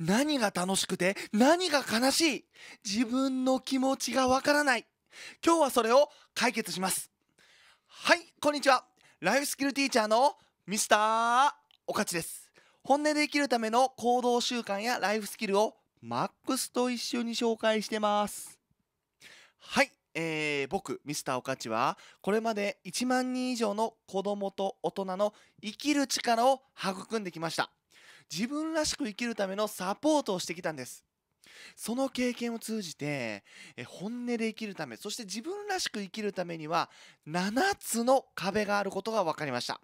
何が楽しくて何が悲しい自分の気持ちがわからない今日はそれを解決しますはいこんにちはライフスキルティーチャーのミスターおかちです本音で生きるための行動習慣やライフスキルをマックスと一緒に紹介してますはいえー、僕ミスターおかちはこれまで1万人以上の子供と大人の生きる力を育んできました自分らしく生きるためのサポートをしてきたんですその経験を通じて本音で生きるためそして自分らしく生きるためには7つの壁があることが分かりました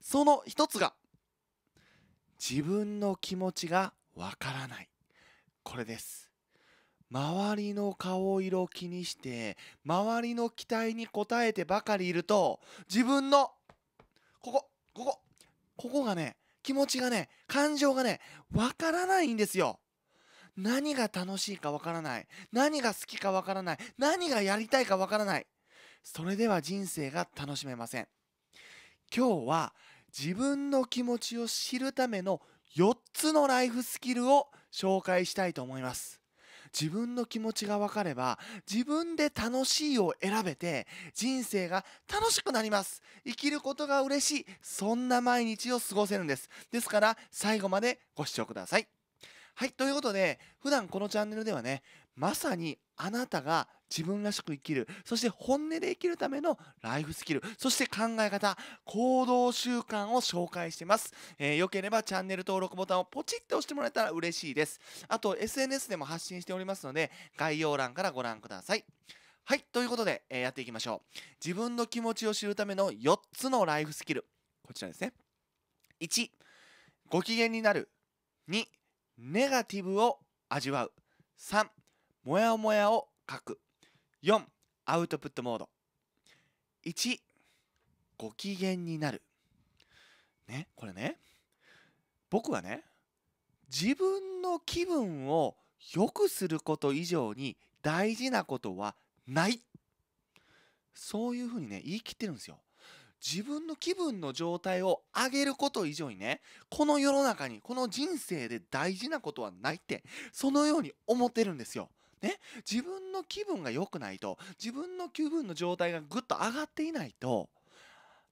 その1つが自分の気持ちがわからないこれです周りの顔色を気にして周りの期待に応えてばかりいると自分のここここここがね気持ちがね、感情がね、わからないんですよ。何が楽しいかわからない。何が好きかわからない。何がやりたいかわからない。それでは人生が楽しめません。今日は自分の気持ちを知るための4つのライフスキルを紹介したいと思います。自分の気持ちが分かれば自分で楽しいを選べて人生が楽しくなります生きることが嬉しいそんな毎日を過ごせるんですですから最後までご視聴くださいはいということで普段このチャンネルではねまさにあなたが自分らしく生きる、そして本音で生きるためのライフスキル、そして考え方、行動習慣を紹介してます。えー、よければチャンネル登録ボタンをポチッと押してもらえたら嬉しいです。あと、SNS でも発信しておりますので、概要欄からご覧ください。はい、ということで、えー、やっていきましょう。自分の気持ちを知るための4つのライフスキル。こちらですね。1、ご機嫌になる。2、ネガティブを味わう。3、もやもやを書く4アウトプットモード1ご機嫌になるねこれね僕はね自分の気分を良くすること以上に大事なことはないそういうふうにね言い切ってるんですよ自分の気分の状態を上げること以上にねこの世の中にこの人生で大事なことはないってそのように思ってるんですよね、自分の気分が良くないと、自分の気分の状態がぐっと上がっていないと、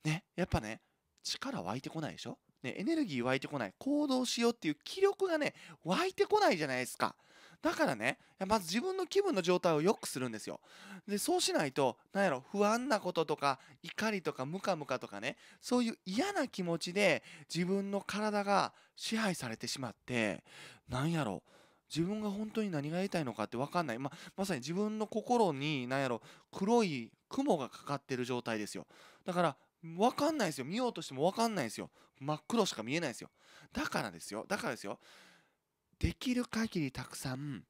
ね、やっぱね、力湧いてこないでしょね、エネルギー湧いてこない。行動しようっていう気力がね、湧いてこないじゃないですか。だからね、まず自分の気分の状態を良くするんですよ。で、そうしないと、なんやろ、不安なこととか、怒りとか、ムカムカとかね、そういう嫌な気持ちで自分の体が支配されてしまって、なんやろう、自分が本当に何が得たいのかって分かんない、まあ、まさに自分の心に何やろ黒い雲がかかってる状態ですよだから分かんないですよ見ようとしても分かんないですよ真っ黒しか見えないですよだからですよだからですよできる限りたくさん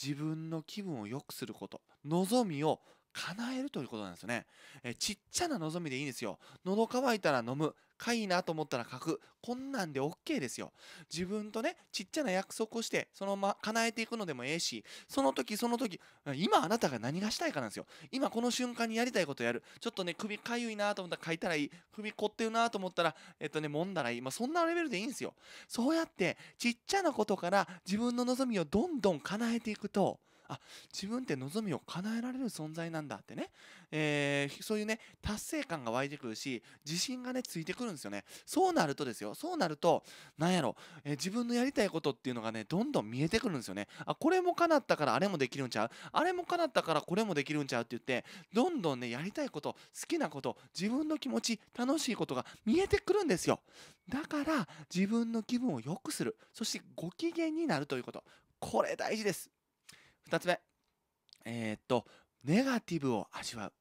自分の気分を良くすること望みを叶えるということなんですよね。えちっちゃな望みでいいんですよ。喉乾いたら飲む。かいなと思ったら書く。こんなんで OK ですよ。自分とね、ちっちゃな約束をして、そのま、叶えていくのでもええし、その時その時、今あなたが何がしたいかなんですよ。今この瞬間にやりたいことやる。ちょっとね、首かゆいなと思ったら書いたらいい。首凝ってるなと思ったら、えっとね、揉んだらいい。まあ、そんなレベルでいいんですよ。そうやって、ちっちゃなことから自分の望みをどんどん叶えていくと、あ自分って望みを叶えられる存在なんだってね、えー、そういうね達成感が湧いてくるし自信がねついてくるんですよねそうなるとですよそうなるとなんやろ、えー、自分のやりたいことっていうのがねどんどん見えてくるんですよねあこれも叶ったからあれもできるんちゃうあれも叶ったからこれもできるんちゃうって言ってどんどんねやりたいこと好きなこと自分の気持ち楽しいことが見えてくるんですよだから自分の気分を良くするそしてご機嫌になるということこれ大事です2つ目。えー、っと、ネガティブを味わう。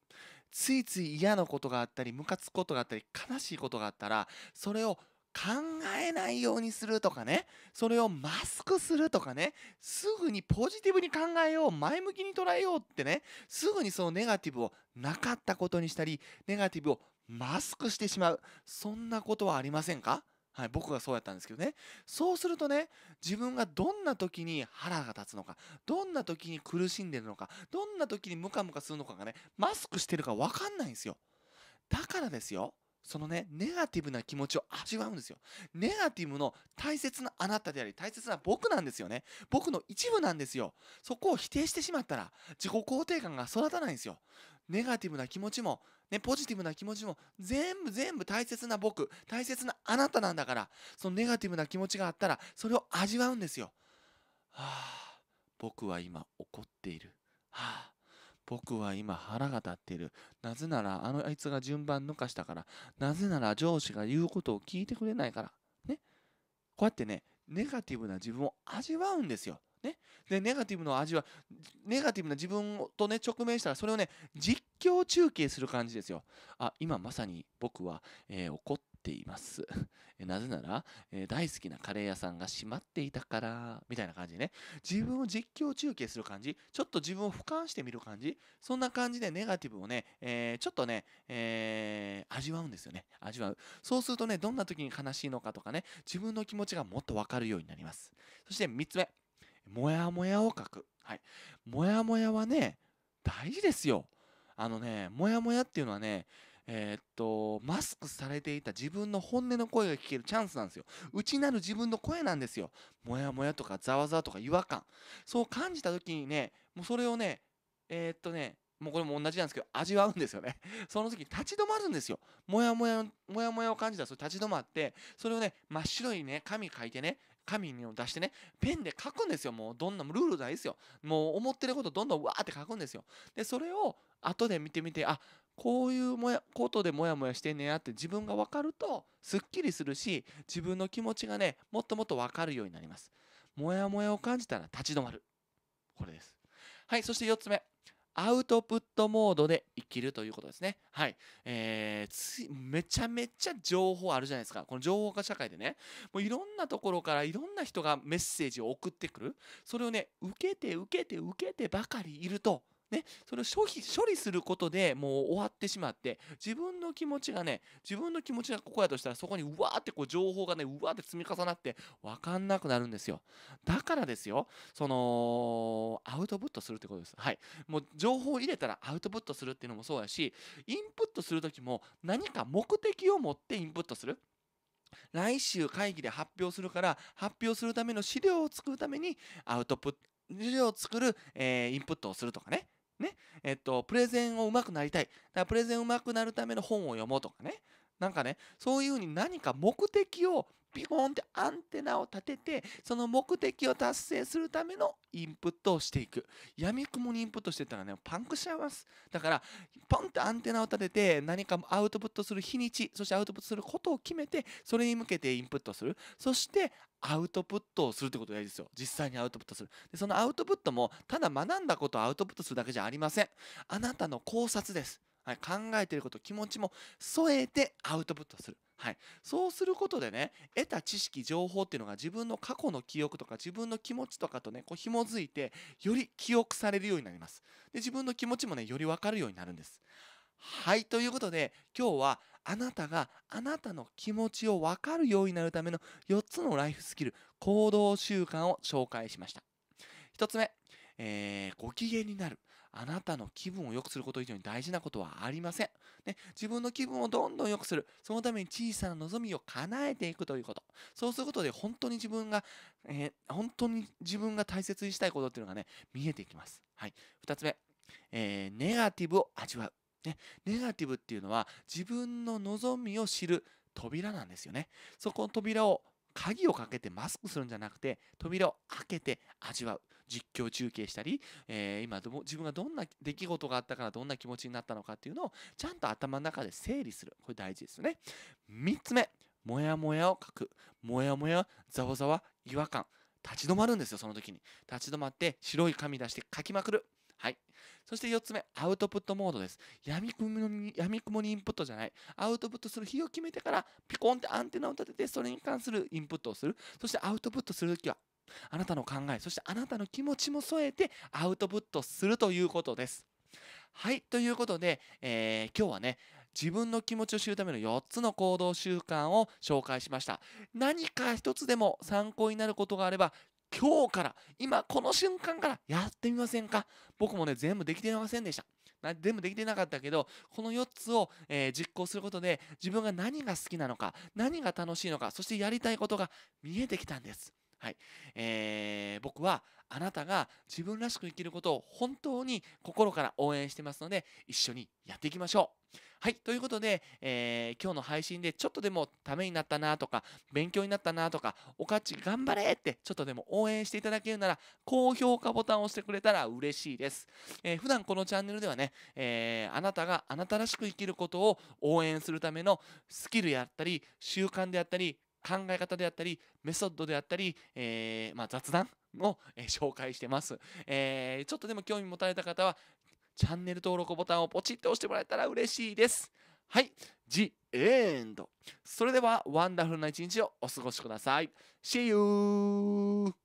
ついつい嫌なことがあったり、ムカつくことがあったり、悲しいことがあったら、それを考えないようにするとかね、それをマスクするとかね、すぐにポジティブに考えよう、前向きに捉えようってね、すぐにそのネガティブをなかったことにしたり、ネガティブをマスクしてしまう、そんなことはありませんかはい、僕がそうやったんですけどねそうするとね自分がどんな時に腹が立つのかどんな時に苦しんでるのかどんな時にムカムカするのかがねマスクしてるか分かんないんですよだからですよそのねネガティブな気持ちを味わうんですよネガティブの大切なあなたであり大切な僕なんですよね僕の一部なんですよそこを否定してしまったら自己肯定感が育たないんですよネガティブな気持ちも、ね、ポジティブな気持ちも、全部全部大切な僕、大切なあなたなんだから、そのネガティブな気持ちがあったら、それを味わうんですよ。はあ、僕は今怒っている。はあ、僕は今腹が立っている。なぜなら、あのあいつが順番抜かしたから、なぜなら上司が言うことを聞いてくれないから。ね。こうやってね、ネガティブな自分を味わうんですよ。ね、でネガティブの味はネガティブな自分とね直面したらそれをね実況中継する感じですよあ今まさに僕は、えー、怒っていますなぜなら、えー、大好きなカレー屋さんが閉まっていたからみたいな感じでね自分を実況中継する感じちょっと自分を俯瞰してみる感じそんな感じでネガティブをね、えー、ちょっとね、えー、味わうんですよね味わうそうするとねどんな時に悲しいのかとかね自分の気持ちがもっとわかるようになりますそして3つ目もやもやを書く。はい。モヤモヤはね、大事ですよ。あのね、もやもやっていうのはね、えー、っと、マスクされていた自分の本音の声が聞けるチャンスなんですよ。内なる自分の声なんですよ。もやもやとかざわざわとか違和感。そう感じた時にね、もうそれをね、えー、っとね、もうこれも同じなんですけど、味わうんですよね。その時に立ち止まるんですよ。もやもや、もやもやを感じたら、それ立ち止まって、それをね、真っ白にね、紙書いてね、紙を出してね、ペンで書くんですよ。もうどんな、ルールないですよ。もう思ってることどんどんわーって書くんですよ。で、それを後で見てみて、あ、こういうもやことでモヤモヤしてんねやって自分がわかるとすっきりするし、自分の気持ちがね、もっともっとわかるようになります。モヤモヤを感じたら立ち止まる。これです。はい、そして4つ目。アウトプットモードで生きるということですね。はい。えー、めちゃめちゃ情報あるじゃないですか。この情報化社会でね、もういろんなところからいろんな人がメッセージを送ってくる。それをね、受けて受けて受けてばかりいると、ね、それを処理することでもう終わってしまって自分の気持ちがね自分の気持ちがここやとしたらそこにうわーってこう情報がねうわーって積み重なって分かんなくなるんですよだからですよそのアウトプットするってことですはいもう情報を入れたらアウトプットするっていうのもそうやしインプットする時も何か目的を持ってインプットする来週会議で発表するから発表するための資料を作るためにアウトプット資料を作る、えー、インプットをするとかねね、えっと、プレゼンを上手くなりたい。だからプレゼン上手くなるための本を読もうとかね。なんかね、そういうふうに何か目的をピコンってアンテナを立ててその目的を達成するためのインプットをしていくやみくもにインプットしてたらねパンクしちゃいますだからポンってアンテナを立てて何かアウトプットする日にちそしてアウトプットすることを決めてそれに向けてインプットするそしてアウトプットをするってことが大事ですよ実際にアウトプットするでそのアウトプットもただ学んだことをアウトプットするだけじゃありませんあなたの考察ですはい、考えてること気持ちも添えてアウトプットする。はい、そうすることでね得た知識情報っていうのが自分の過去の記憶とか自分の気持ちとかとねこう紐づいてより記憶されるようになりますで自分の気持ちもねより分かるようになるんですはいということで今日はあなたがあなたの気持ちを分かるようになるための4つのライフスキル行動習慣を紹介しました1つ目、えー、ご機嫌になるあなたの気分を良くすること以上に大事なことはありません。ね、自分の気分をどんどん良くする。そのために小さな望みを叶えていくということ。そうすることで本当に自分が、えー、本当に自分が大切にしたいことっていうのがね、見えてきます。はい。二つ目、えー、ネガティブを味わう。ね、ネガティブっていうのは自分の望みを知る扉なんですよね。そこの扉を鍵をかけてマスクするんじゃなくて扉を開けて味わう実況中継したり、えー、今ど自分がどんな出来事があったからどんな気持ちになったのかっていうのをちゃんと頭の中で整理するこれ大事ですよね3つ目もやもやを書くもやもやざわざわ違和感立ち止まるんですよその時に立ち止まって白い紙出して書きまくるはい。そして4つ目、アウトプットモードです。闇雲に、闇雲にインプットじゃない。アウトプットする日を決めてから、ピコンってアンテナを立てて、それに関するインプットをする。そしてアウトプットするときは、あなたの考え、そしてあなたの気持ちも添えて、アウトプットするということです。はい。ということで、えー、今日はね、自分の気持ちを知るための4つの行動習慣を紹介しました。何か1つでも参考になることがあれば今日から今この瞬間からやってみませんか僕もね全部できてませんでした全部できてなかったけどこの4つを、えー、実行することで自分が何が好きなのか何が楽しいのかそしてやりたいことが見えてきたんですはいえー、僕はあなたが自分らしく生きることを本当に心から応援してますので一緒にやっていきましょうはい、ということで、えー、今日の配信でちょっとでもためになったなとか、勉強になったなとか、おかち頑張れってちょっとでも応援していただけるなら、高評価ボタンを押してくれたら嬉しいです。えー、普段このチャンネルではね、えー、あなたがあなたらしく生きることを応援するためのスキルやったり、習慣であったり、考え方であったり、メソッドであったり、えー、まあ、雑談を、えー、紹介してます、えー、ちょっとでも興味持たれた方はチャンネル登録ボタンをポチッと押してもらえたら嬉しいです。はい、ジ・エンド。それでは、ワンダフルな一日をお過ごしください。See you!